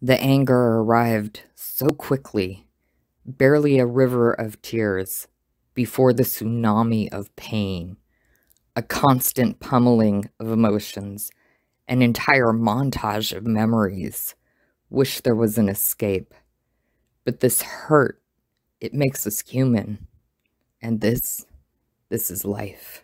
The anger arrived so quickly, barely a river of tears, before the tsunami of pain, a constant pummeling of emotions, an entire montage of memories. Wish there was an escape. But this hurt, it makes us human. And this, this is life.